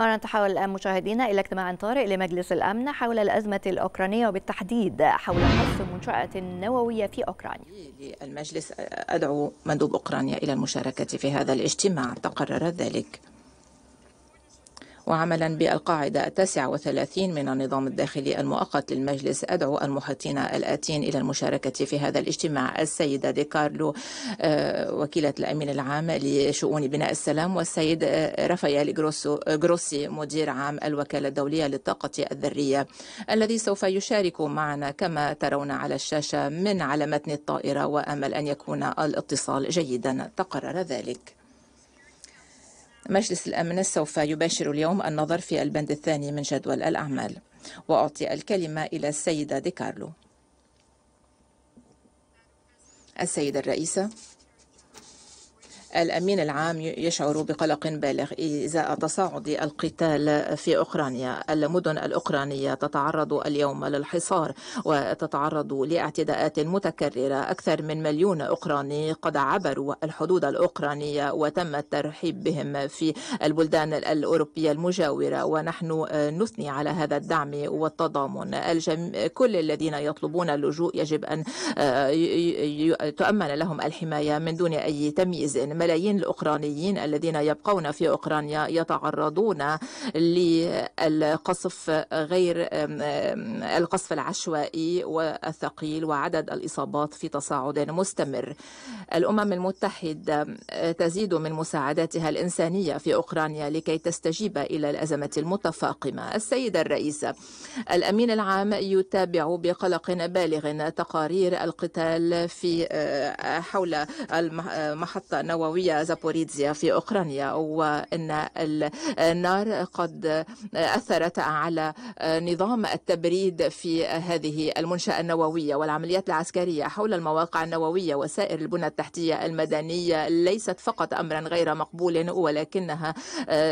مرة الآن مشاهدينا إلى اجتماع طارئ لمجلس الأمن حول الأزمة الأوكرانية وبالتحديد حول قصف منشأة نووية في أوكرانيا المجلس أدعو مندوب أوكرانيا إلى المشاركة في هذا الاجتماع تقرر ذلك وعملا بالقاعدة التاسعة وثلاثين من النظام الداخلي المؤقت للمجلس أدعو المحيطين الآتين إلى المشاركة في هذا الاجتماع السيدة دي كارلو آه، وكيلة الأمين العام لشؤون بناء السلام والسيد آه، رافائيل آه، جروسي مدير عام الوكالة الدولية للطاقة الذرية الذي سوف يشارك معنا كما ترون على الشاشة من على متن الطائرة وأمل أن يكون الاتصال جيدا تقرر ذلك مجلس الأمن سوف يباشر اليوم النظر في البند الثاني من جدول الأعمال وأعطي الكلمة إلى السيدة دي كارلو السيدة الرئيسة الأمين العام يشعر بقلق بالغ إزاء تصاعد القتال في أوكرانيا المدن الأوكرانية تتعرض اليوم للحصار وتتعرض لاعتداءات متكررة أكثر من مليون أوكراني قد عبروا الحدود الأوكرانية وتم الترحيب بهم في البلدان الأوروبية المجاورة ونحن آه، نثني على هذا الدعم والتضامن الجم... كل الذين يطلبون اللجوء يجب أن آه، تؤمن لهم الحماية من دون أي تمييز ملايين الأوكرانيين الذين يبقون في أوكرانيا يتعرضون للقصف غير القصف العشوائي والثقيل وعدد الإصابات في تصاعد مستمر الأمم المتحدة تزيد من مساعداتها الإنسانية في أوكرانيا لكي تستجيب إلى الأزمة المتفاقمة السيدة الرئيسة الأمين العام يتابع بقلق بالغ تقارير القتال في أه، حول المحطة نووية النووية زابوريتزيا في أوكرانيا وأن النار قد أثرت على نظام التبريد في هذه المنشأة النووية والعمليات العسكرية حول المواقع النووية وسائر البنى التحتية المدنية ليست فقط أمرا غير مقبول ولكنها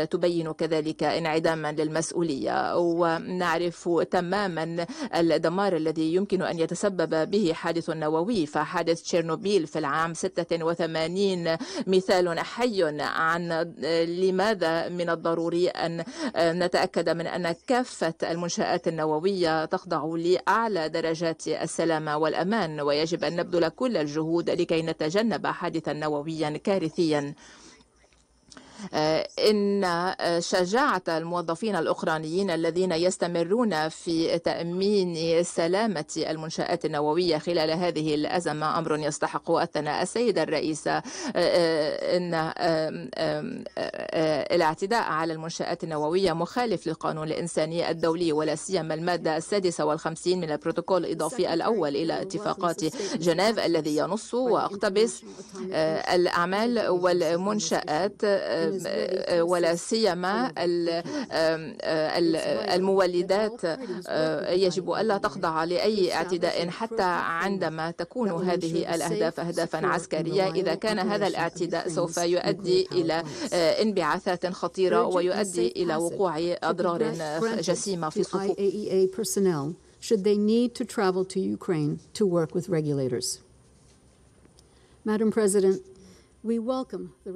تبين كذلك انعداما للمسؤولية ونعرف تماما الدمار الذي يمكن أن يتسبب به حادث نووي فحادث تشيرنوبيل في العام 86 مثال حي عن آه، لماذا من الضروري أن آه، نتأكد من أن كافة المنشآت النووية تخضع لأعلى درجات السلامة والأمان ويجب أن نبذل كل الجهود لكي نتجنب حادثا نوويا كارثيا آه، إن آه، شجاعة الموظفين الأوكرانيين الذين يستمرون في تأمين سلامة المنشآت النووية خلال هذه الأزمة أمر يستحق الثناء السيدة الرئيسة آه، إن الاعتداء على المنشآت النووية مخالف للقانون الإنساني الدولي ولا سيما المادة السادسة والخمسين من البروتوكول الإضافي الأول إلى اتفاقات جنيف الذي ينص واقتبس الأعمال والمنشآت آه، ولا سيما المولدات آه، يجب ألا تخضع لأي اعتداء حتى عندما تكون هذه الأهداف أهدافا عسكرية إذا كان هذا الاعتداء سوف يؤدي إلى آه، انبعاثات خطيرة ويؤدي إلى وقوع أضرار جسيمة في صفوف e should they need to travel to Ukraine to work with regulators. Madam President, we welcome the